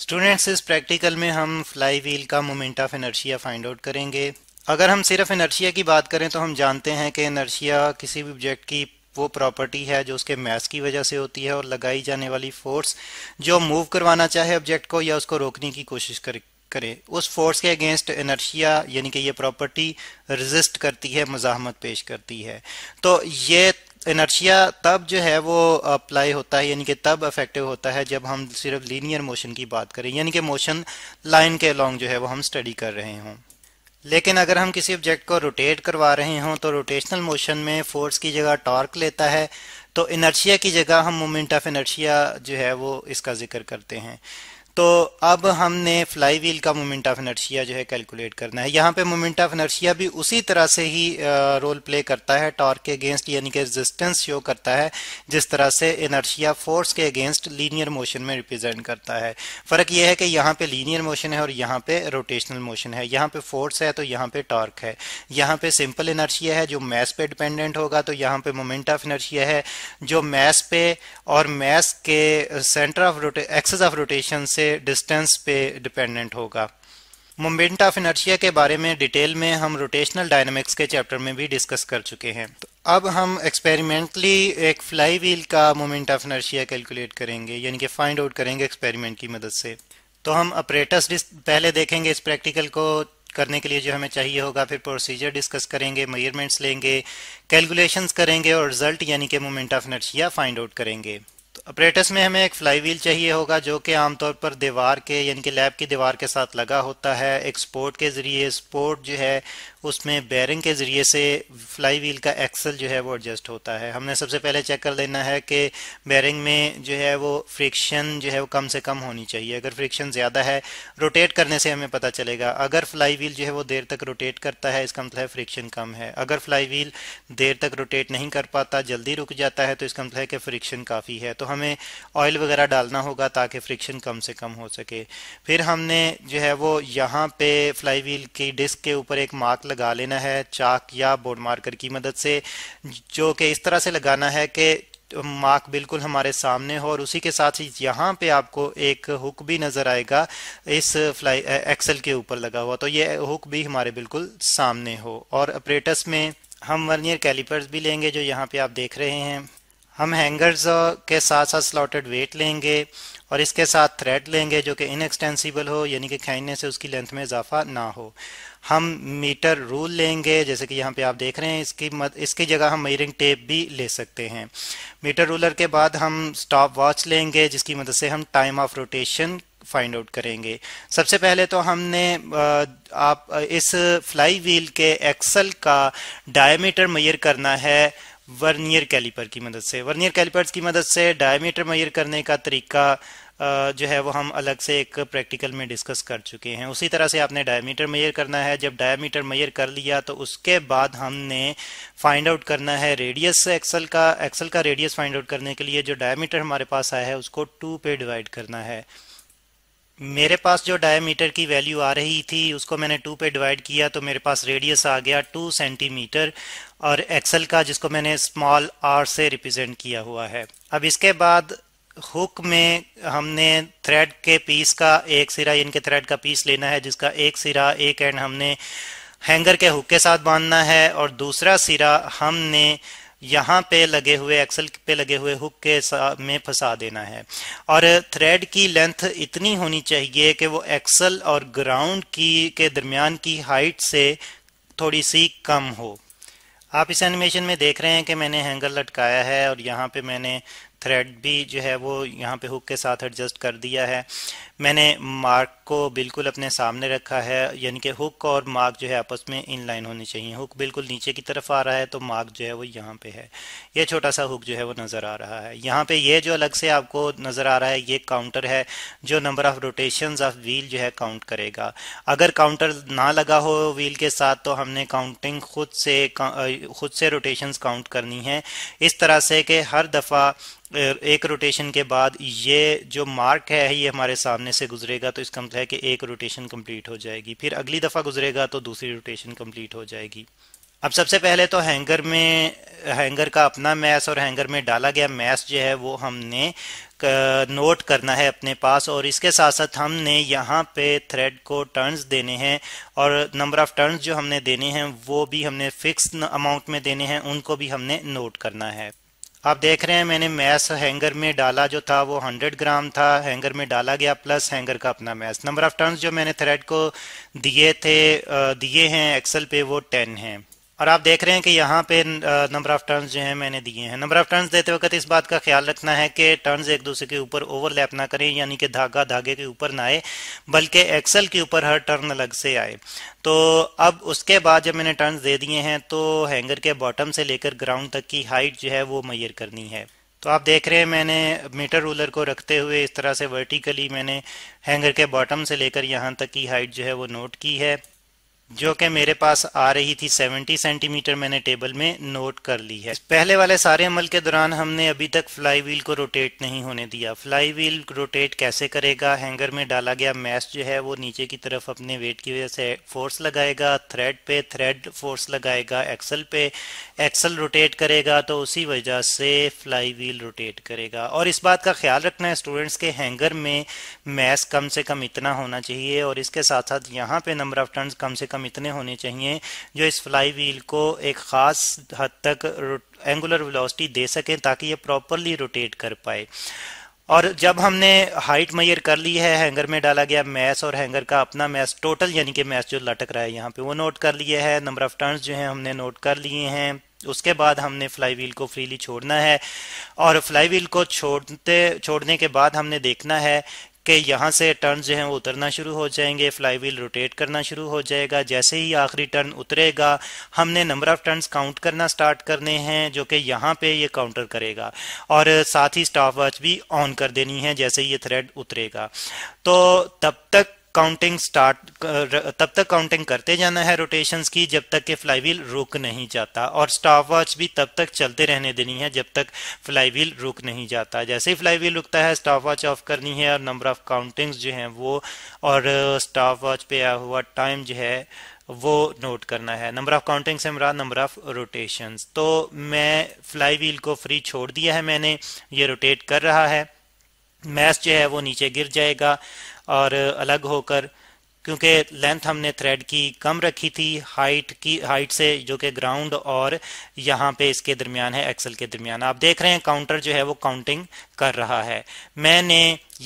students इस practical में हम फ्लाई व्हील का moment of inertia find out करेंगे अगर हम सिर्फ एनर्शिया की बात करें तो हम जानते हैं कि एनर्शिया किसी भी ऑब्जेक्ट की वो प्रॉपर्टी है जो उसके मैस की वजह से होती है और लगाई जाने वाली फोर्स जो मूव करवाना चाहे ऑब्जेक्ट को या उसको रोकने की कोशिश कर करें उस फोर्स के अगेंस्ट एनर्शिया यानी कि ये प्रॉपर्टी रिजिस्ट करती है मजामत पेश करती है तो ये इनर्शिया तब जो है वो अप्लाई होता है यानी कि तब अफेक्टिव होता है जब हम सिर्फ लीनियर मोशन की बात करें यानी कि मोशन लाइन के अलॉन्ग जो है वो हम स्टडी कर रहे हों लेकिन अगर हम किसी ऑब्जेक्ट को रोटेट करवा रहे हों तो रोटेशनल मोशन में फोर्स की जगह टॉर्क लेता है तो इनर्शिया की जगह हम मोमेंट ऑफ इनर्शिया जो है वो इसका जिक्र करते हैं तो अब हमने फ्लाई व्हील का मोमेंट ऑफ इनर्शिया जो है कैलकुलेट करना है यहाँ पे मोमेंट ऑफ इनर्शिया भी उसी तरह से ही रोल प्ले करता है टॉर्क के अगेंस्ट यानी कि रेजिस्टेंस शो करता है जिस तरह से इनर्शिया फोर्स के अगेंस्ट लीनियर मोशन में रिप्रेजेंट करता है फर्क यह है कि यहाँ पे लीनियर मोशन है और यहाँ पे रोटेशनल मोशन है यहाँ पे फोर्स है तो यहाँ पे टॉर्क है यहाँ पे सिंपल इनर्शिया है जो मैस पे डिपेंडेंट होगा तो यहाँ पे मोमेंट ऑफ इनर्शिया है जो मैस पे और मैस के centre of axis of rotation से डिस्टेंस पे डिपेंडेंट होगा मोमेंट ऑफ इनर्शिया के बारे में डिटेल में हम रोटेशनल डायनामिक्स के चैप्टर में भी डिस्कस कर चुके हैं तो अब हम एक्सपेरिमेंटली एक फ्लाई व्हील का मोमेंट ऑफ इनर्शिया कैलकुलेट करेंगे यानी कि फाइंड आउट करेंगे एक्सपेरिमेंट की मदद से तो हम ऑपरेटर्स पहले देखेंगे इस प्रैक्टिकल को करने के लिए जो हमें चाहिए होगा फिर प्रोसीजर डिस्कस करेंगे मेजरमेंट्स लेंगे कैलकुलेशंस करेंगे और रिजल्ट यानी कि moment of inertia find out करेंगे अपरेटस में हमें एक फ्लाई व्हील चाहिए होगा जो कि आमतौर पर दीवार के यानी कि लैब की दीवार के साथ लगा होता है एक स्पोर्ट के ज़रिए स्पोर्ट जो है उसमें बैरिंग के ज़रिए से फ्लाई व्हील का एक्सल जो है वो एडजस्ट होता है हमने सबसे पहले चेक कर लेना है कि बैरिंग में जो है वो फ्रिक्शन जो है वो कम से कम होनी चाहिए अगर फ्रिक्शन ज़्यादा है रोटेट करने से हमें पता चलेगा अगर फ्लाई व्हील जो है वो देर तक रोटेट करता है इसका मतलब है फ्रिक्शन कम है अगर फ्लाई व्हील देर तक रोटेट नहीं कर पाता जल्दी रुक जाता है तो इसका मतलब है कि फ्रिक्शन काफ़ी है तो हमें ऑयल वगैरह डालना होगा ताकि फ्रिक्शन कम से कम हो सके फिर हमने जो है वो यहाँ पे फ्लाई व्हील की डिस्क के ऊपर एक मार्क लगा लेना है चाक या बोर्ड मार्कर की मदद से जो कि इस तरह से लगाना है कि मार्क बिल्कुल हमारे सामने हो और उसी के साथ ही यहाँ पे आपको एक हुक भी नज़र आएगा इस फ्लाई एक्सल के ऊपर लगा हुआ तो ये हुक भी हमारे बिल्कुल सामने हो और अप्रेटस में हम वर्नियर कैलिपर्स भी लेंगे जो यहाँ पे आप देख रहे हैं हम हैंगर्स के साथ साथ स्लॉटेड वेट लेंगे और इसके साथ थ्रेड लेंगे जो कि इनएक्सटेंसीबल हो यानी कि खेलने से उसकी लेंथ में इजाफा ना हो हम मीटर रूल लेंगे जैसे कि यहाँ पे आप देख रहे हैं इसकी मत, इसकी जगह हम मेयरिंग टेप भी ले सकते हैं मीटर रूलर के बाद हम स्टॉप वॉच लेंगे जिसकी मदद से हम time of rotation find out करेंगे सबसे पहले तो हमने आप इस फ्लाई व्हील के एक्सल का डायमीटर मेयर करना है वर्नियर कैलिपर की मदद से वर्नियर कैलिपर्स की मदद से डायमीटर मयर करने का तरीका जो है वो हम अलग से एक प्रैक्टिकल में डिस्कस कर चुके हैं उसी तरह से आपने डायमीटर मैयर करना है जब डायमीटर मयर कर लिया तो उसके बाद हमने फाइंड आउट करना है रेडियस एक्सल का एक्सल का रेडियस फाइंड आउट करने के लिए जो डायमीटर हमारे पास आया है उसको टू पे डिवाइड करना है मेरे पास जो डायमीटर की वैल्यू आ रही थी उसको मैंने टू पे डिवाइड किया तो मेरे पास रेडियस आ गया टू सेंटीमीटर और एक्सल का जिसको मैंने स्मॉल आर से रिप्रेजेंट किया हुआ है अब इसके बाद हुक में हमने थ्रेड के पीस का एक सिरा इनके थ्रेड का पीस लेना है जिसका एक सिरा एक एंड हमने हैंगर के हुक के साथ बांधना है और दूसरा सिरा हमने यहाँ पे लगे हुए एक्सल पे लगे हुए हुक के में फंसा देना है और थ्रेड की लेंथ इतनी होनी चाहिए कि वो एक्सल और ग्राउंड की के दरमियान की हाइट से थोड़ी सी कम हो आप इस एनिमेशन में देख रहे हैं कि मैंने हैंगर लटकाया है और यहाँ पे मैंने थ्रेड भी जो है वो यहाँ पे हुक के साथ एडजस्ट कर दिया है मैंने मार्क को बिल्कुल अपने सामने रखा है यानी कि हुक और मार्क जो है आपस में इन लाइन होनी चाहिए हुक बिल्कुल नीचे की तरफ आ रहा है तो मार्क जो है वो यहाँ पे है ये छोटा सा हुक जो है वो नज़र आ रहा है यहाँ पे ये जो अलग से आपको नज़र आ रहा है ये काउंटर है जो number of rotation of wheel जो है काउंट करेगा अगर काउंटर ना लगा हो व्हील के साथ तो हमने काउंटिंग खुद से खुद से रोटेशन काउंट करनी है इस तरह से कि हर दफ़ा एक रोटेशन के बाद ये जो मार्क है ये हमारे सामने से गुजरेगा तो इसका मतलब है कि एक रोटेशन कंप्लीट हो जाएगी फिर अगली दफ़ा गुजरेगा तो दूसरी रोटेशन कंप्लीट हो जाएगी अब सबसे पहले तो हैंगर में हैंगर का अपना मैस और हैंगर में डाला गया मैस जो है वो हमने नोट करना है अपने पास और इसके साथ साथ हमने यहाँ पे थ्रेड को टर्न्स देने हैं और नंबर ऑफ टर्न्स जो हमने देने हैं वो भी हमने फिक्स अमाउंट में देने हैं उनको भी हमने नोट करना है आप देख रहे हैं मैंने मैस हैंगर में डाला जो था वो 100 ग्राम था हैंगर में डाला गया प्लस हैंगर का अपना मैस नंबर ऑफ टर्न्स जो मैंने थ्रेड को दिए थे दिए हैं एक्सेल पे वो 10 हैं और आप देख रहे हैं कि यहाँ पे नंबर ऑफ टर्न्स जो है मैंने दिए हैं नंबर ऑफ टर्न्स देते वक्त इस बात का ख्याल रखना है कि टर्न्स एक दूसरे के ऊपर ओवरलैप ना करें यानी कि धागा धागे के ऊपर ना आए बल्कि एक्सल के ऊपर हर टर्न अलग से आए तो अब उसके बाद जब मैंने टर्न्स दे दिए हैं तो हैंगर के बॉटम से लेकर ग्राउंड तक की हाइट जो है वो मैयर करनी है तो आप देख रहे हैं मैंने मीटर रूलर को रखते हुए इस तरह से वर्टिकली मैंने हैंगर के बॉटम से लेकर यहाँ तक की हाइट जो है वो नोट की है जो कि मेरे पास आ रही थी 70 सेंटीमीटर मैंने टेबल में नोट कर ली है पहले वाले सारे अमल के दौरान हमने अभी तक फ्लाई व्हील को रोटेट नहीं होने दिया फ्लाई व्हील रोटेट कैसे करेगा हैंगर में डाला गया मैस जो है वो नीचे की तरफ अपने वेट की वजह से फोर्स लगाएगा थ्रेड पे थ्रेड फोर्स लगाएगा एक्सल पे एक्सल रोटेट करेगा तो उसी वजह से फ्लाई व्हील रोटेट करेगा और इस बात का ख्याल रखना है स्टूडेंट्स के हैंगर में मैस कम से कम इतना होना चाहिए और इसके साथ साथ यहाँ पे नंबर ऑफ टर्न कम से कम कम इतने होने चाहिए जो इस फ्लाई व्हील को एक ख़ास हद तक एंगुलर वेलोसिटी दे सकें ताकि ये प्रॉपरली रोटेट कर पाए और जब हमने हाइट मैयर कर ली है हैंगर में डाला गया मैस और हैंगर का अपना मैस टोटल यानी कि मैस जो लटक रहा है यहाँ पे वो नोट कर लिए है नंबर ऑफ टर्न्स जो है हमने नोट कर लिए हैं उसके बाद हमने फ्लाई व्हील को फ्रीली छोड़ना है और फ्लाई व्हील को छोड़ते छोड़ने के बाद हमने देखना है कि यहाँ से टर्न जो हैं वो उतरना शुरू हो जाएंगे फ्लाई व्हील रोटेट करना शुरू हो जाएगा जैसे ही आखिरी टर्न उतरेगा हमने नंबर ऑफ टर्न्स काउंट करना स्टार्ट करने हैं जो कि यहाँ पे ये काउंटर करेगा और साथ ही स्टॉप वॉच भी ऑन कर देनी है जैसे ही ये थ्रेड उतरेगा तो तब तक काउंटिंग स्टार्ट तब तक काउंटिंग करते जाना है रोटेशंस की जब तक फ्लाई फ्लाईवील रुक नहीं जाता और स्टॉप वॉच भी तब तक चलते रहने देनी है जब तक फ्लाईवील रुक नहीं जाता जैसे ही फ्लाईवील रुकता है स्टॉप वॉच ऑफ करनी है और नंबर ऑफ काउंटिंग्स जो हैं वो और स्टॉप वॉच पे आया हुआ टाइम जो है वो नोट करना है नंबर ऑफ काउंटिंग से मेरा नंबर ऑफ रोटेशंस तो मैं फ्लाई व्हील को फ्री छोड़ दिया है मैंने ये रोटेट कर रहा है मैस जो है वो नीचे गिर जाएगा और अलग होकर क्योंकि लेंथ हमने थ्रेड की कम रखी थी हाइट की हाइट से जो कि ग्राउंड और यहाँ पे इसके दरमियान है एक्सल के दरमियान आप देख रहे हैं काउंटर जो है वो काउंटिंग कर रहा है मैंने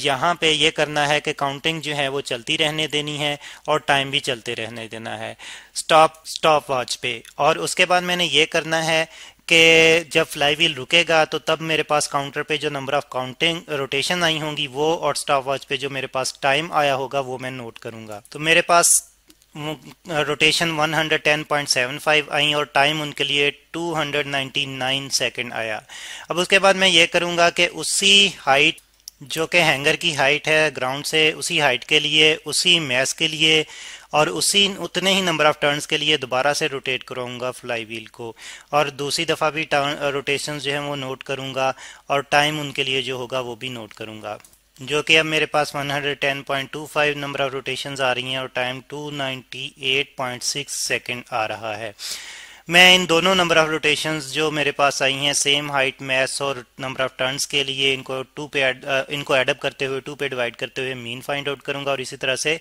यहाँ पे ये करना है कि काउंटिंग जो है वो चलती रहने देनी है और टाइम भी चलते रहने देना है स्टॉप स्टॉप वॉच पे और उसके बाद मैंने ये करना है कि जब फ्लाई व्हील रुकेगा तो तब मेरे पास काउंटर पे जो नंबर ऑफ काउंटिंग रोटेशन आई होंगी वो और स्टॉप वॉच पे जो मेरे पास टाइम आया होगा वो मैं नोट करूंगा तो मेरे पास रोटेशन 110.75 uh, आई और टाइम उनके लिए 299 सेकंड आया अब उसके बाद मैं ये करूंगा कि उसी हाइट जो कि हैंगर की हाइट है ग्राउंड से उसी हाइट के लिए उसी मैस के लिए और उसी उतने ही नंबर ऑफ टर्न्स के लिए दोबारा से रोटेट करूँगा फ्लाई व्हील को और दूसरी दफ़ा भी टर्न रोटेशन जो है वो नोट करूँगा और टाइम उनके लिए जो होगा वो भी नोट करूँगा जो कि अब मेरे पास 110.25 नंबर ऑफ रोटेशंस आ रही हैं और टाइम 298.6 सेकंड आ रहा है मैं इन दोनों नंबर ऑफ रोटेशंस जो मेरे पास आई हैं सेम हाइट मैस और नंबर ऑफ टर्न्स के लिए इनको टू पे इनको एडअप करते हुए टू पे डिवाइड करते हुए मीन फाइंड आउट करूंगा और इसी तरह से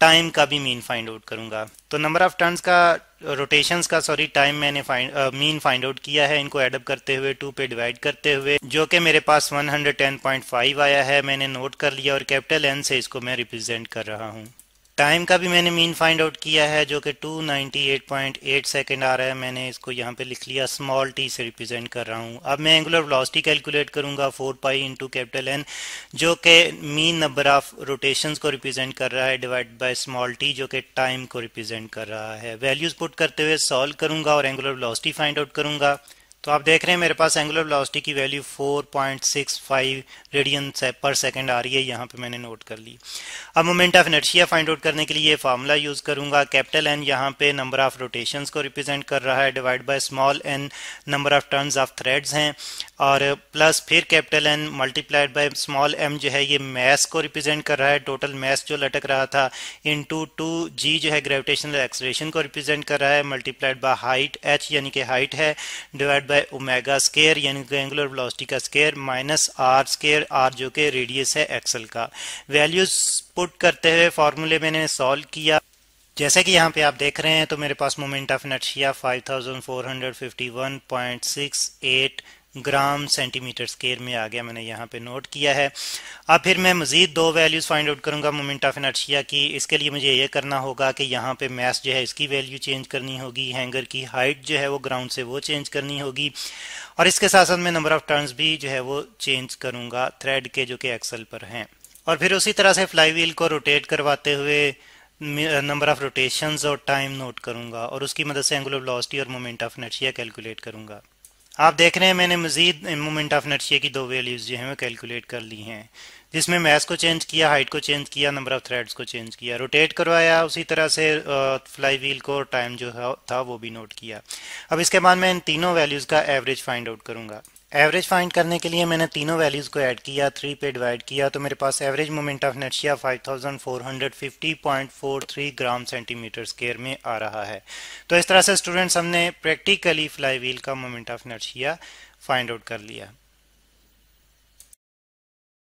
टाइम का भी मीन फाइंड आउट करूंगा तो नंबर ऑफ टर्न्स का रोटेशंस का सॉरी टाइम मैंने मीन फाइंड आउट किया है इनको एडअप करते हुए टू पे डिवाइड करते हुए जो कि मेरे पास 110.5 आया है मैंने नोट कर लिया और कैपिटल एन से इसको मैं रिप्रेजेंट कर रहा हूँ टाइम का भी मैंने मीन फाइंड आउट किया है जो कि 298.8 सेकंड आ रहा है मैंने इसको यहाँ पे लिख लिया स्मॉल टी से रिप्रेजेंट कर रहा हूँ अब मैं एंगुलर वेलोसिटी कैलकुलेट करूँगा 4 पाई इंटू कैपिटल एन जो कि मीन नंबर ऑफ रोटेशंस को रिप्रेजेंट कर रहा है डिवाइड बाय स्मॉल टी जो कि टाइम को रिप्रेजेंट कर रहा है वैल्यूज़ पुट करते हुए सॉल्व करूंगा और एंगुलर वेलोसिटी फाइंड आउट करूंगा तो आप देख रहे हैं मेरे पास एंगुलर वेलोसिटी की वैल्यू 4.65 रेडियन पर सेकंड आ रही है यहाँ पे मैंने नोट कर ली अब moment of inertia find out करने के लिए फार्मूला यूज़ करूंगा कैपिटल एन यहाँ पे नंबर ऑफ रोटेशंस को रिप्रेजेंट कर रहा है divide by small N number of turn of threads हैं और प्लस फिर capital N multiplied by small M जो है ये मैस को रिप्रेजेंट कर रहा है टोटल मैस जो लटक रहा था इन टू टू जी जो है ग्रेविटेशनल एक्सलेशन को रिप्रेजेंट कर रहा है मल्टीप्लाइड बाई हाइट एच यानी कि हाइट है divide by by omega square यानी कि एंगुलर वेलोसिटी का square minus R square R जो कि रेडियस है एक्सल का वैल्यूज पुट करते हुए फॉर्मूले मैंने सॉल्व किया जैसे कि यहाँ पे आप देख रहे हैं तो मेरे पास moment of six 5451.68 gram centimetre square में आ गया मैंने यहाँ पे नोट किया है अब फिर मैं मज़ीद दो वैल्यूज़ फाइंड आउट करूँगा मोमेंट ऑफ इनर्शिया की इसके लिए मुझे ये करना होगा कि यहाँ पे मैस जो है इसकी वैल्यू चेंज करनी होगी हैंगर की हाइट जो है वो ग्राउंड से वो चेंज करनी होगी और इसके साथ साथ मैं नंबर ऑफ़ टर्नस भी जो है वो चेंज करूँगा थ्रेड के जो कि एक्सल पर हैं और फिर उसी तरह से फ्लाई व्हील को रोटेट करवाते हुए नंबर ऑफ़ रोटेशंस और टाइम नोट करूँगा और उसकी मदद से एंगुलर वेलोसिटी और मोमेंट ऑफ इनर्शिया कैलकुलेट करूँगा आप देख रहे हैं मैंने मजीद मोमेंट ऑफ नर्शिया की दो वैल्यूज़ जो हैं वो कैलकुलेट कर ली हैं जिसमें मैस को चेंज किया हाइट को चेंज किया नंबर ऑफ थ्रेड्स को चेंज किया रोटेट करवाया उसी तरह से फ्लाई व्हील को टाइम जो था वो भी नोट किया अब इसके बाद मैं इन तीनों वैल्यूज़ का एवरेज फाइंड आउट करूंगा एवरेज फाइंड करने के लिए मैंने तीनों वैल्यूज़ को ऐड किया थ्री पे डिवाइड किया तो मेरे पास average moment of inertia 5450.43 gram centimetre square में आ रहा है तो इस तरह से स्टूडेंट्स हमने प्रैक्टिकली फ्लाई व्हील का moment of inertia find out कर लिया